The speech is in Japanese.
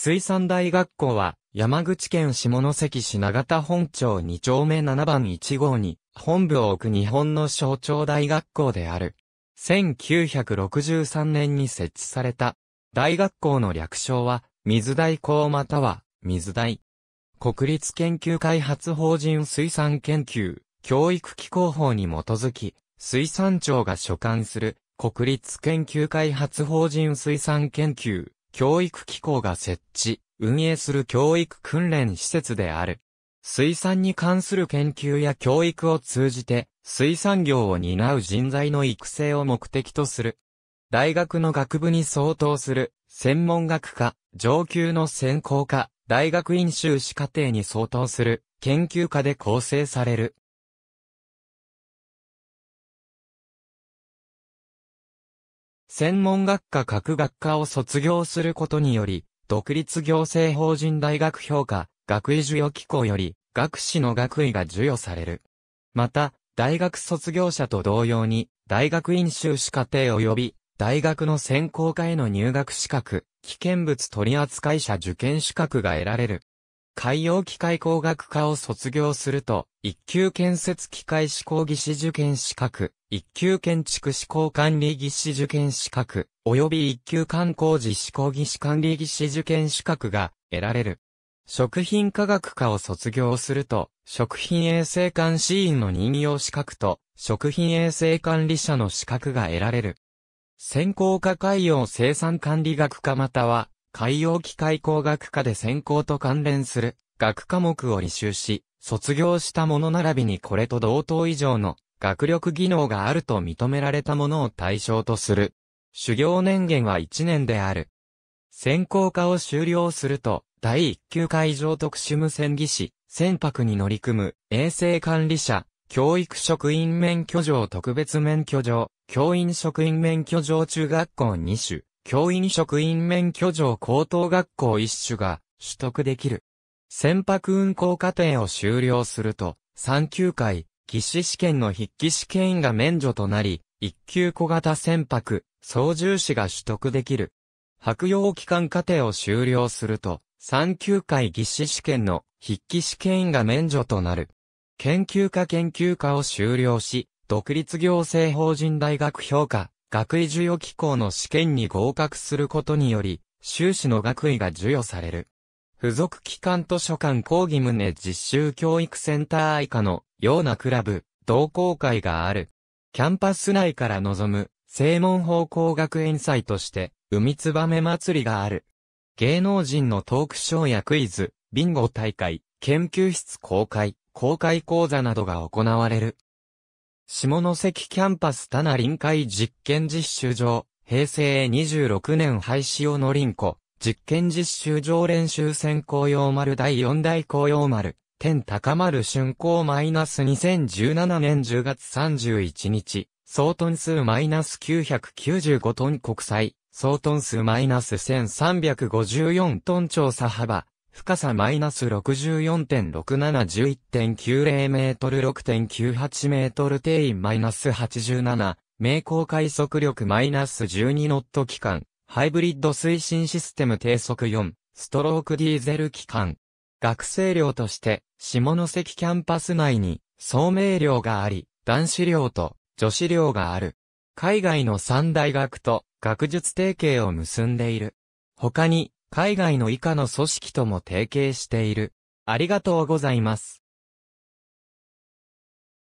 水産大学校は、山口県下関市長田本町2丁目7番1号に、本部を置く日本の象徴大学校である。1963年に設置された。大学校の略称は、水大校または、水大。国立研究開発法人水産研究、教育機構法に基づき、水産庁が所管する、国立研究開発法人水産研究、教育機構が設置、運営する教育訓練施設である。水産に関する研究や教育を通じて、水産業を担う人材の育成を目的とする。大学の学部に相当する、専門学科、上級の専攻科、大学院修士課程に相当する、研究科で構成される。専門学科各学科を卒業することにより、独立行政法人大学評価、学位授与機構より、学士の学位が授与される。また、大学卒業者と同様に、大学院修士課程及び、大学の専攻科への入学資格、危険物取扱者受験資格が得られる。海洋機械工学科を卒業すると、一級建設機械施工技師受験資格、一級建築施工管理技師受験資格、及び一級観光時施工技師管理技師受験資格が得られる。食品科学科を卒業すると、食品衛生監視員の任用資格と、食品衛生管理者の資格が得られる。専攻科海洋生産管理学科または、海洋機械工学科で専攻と関連する学科目を履修し、卒業した者並びにこれと同等以上の学力技能があると認められた者を対象とする。修行年限は1年である。専攻科を修了すると、第1級海上特殊無線技師、船舶に乗り組む衛生管理者、教育職員免許状特別免許状、教員職員免許状中学校2種、教員職員免許状高等学校一種が取得できる。船舶運航課程を修了すると、3級会、技師試験の筆記試験員が免除となり、1級小型船舶、操縦士が取得できる。白用機関課程を修了すると、3級会技師試験の筆記試験員が免除となる。研究科研究科を修了し、独立行政法人大学評価、学位授与機構の試験に合格することにより、修士の学位が授与される。付属機関図書館講義棟実習教育センター以下のようなクラブ、同好会がある。キャンパス内から望む、正門方向学園祭として、海燕祭りがある。芸能人のトークショーやクイズ、ビンゴ大会、研究室公開、公開講座などが行われる。下関キャンパス田名臨海実験実習場、平成26年廃止乗のんこ、実験実習場練習船公用丸第4代公用丸、天高丸春光マイナス2017年10月31日、総トン数マイナス995トン国際、総トン数マイナス1354トン調査幅、深さマイナス64.6711.90メートル6.98メートル定員マイナス87、名高快速力マイナス12ノット機関、ハイブリッド推進システム低速4、ストロークディーゼル機関。学生寮として、下関キャンパス内に、聡明寮があり、男子寮と女子寮がある。海外の三大学と学術提携を結んでいる。他に、海外の以下の組織とも提携している。ありがとうございます。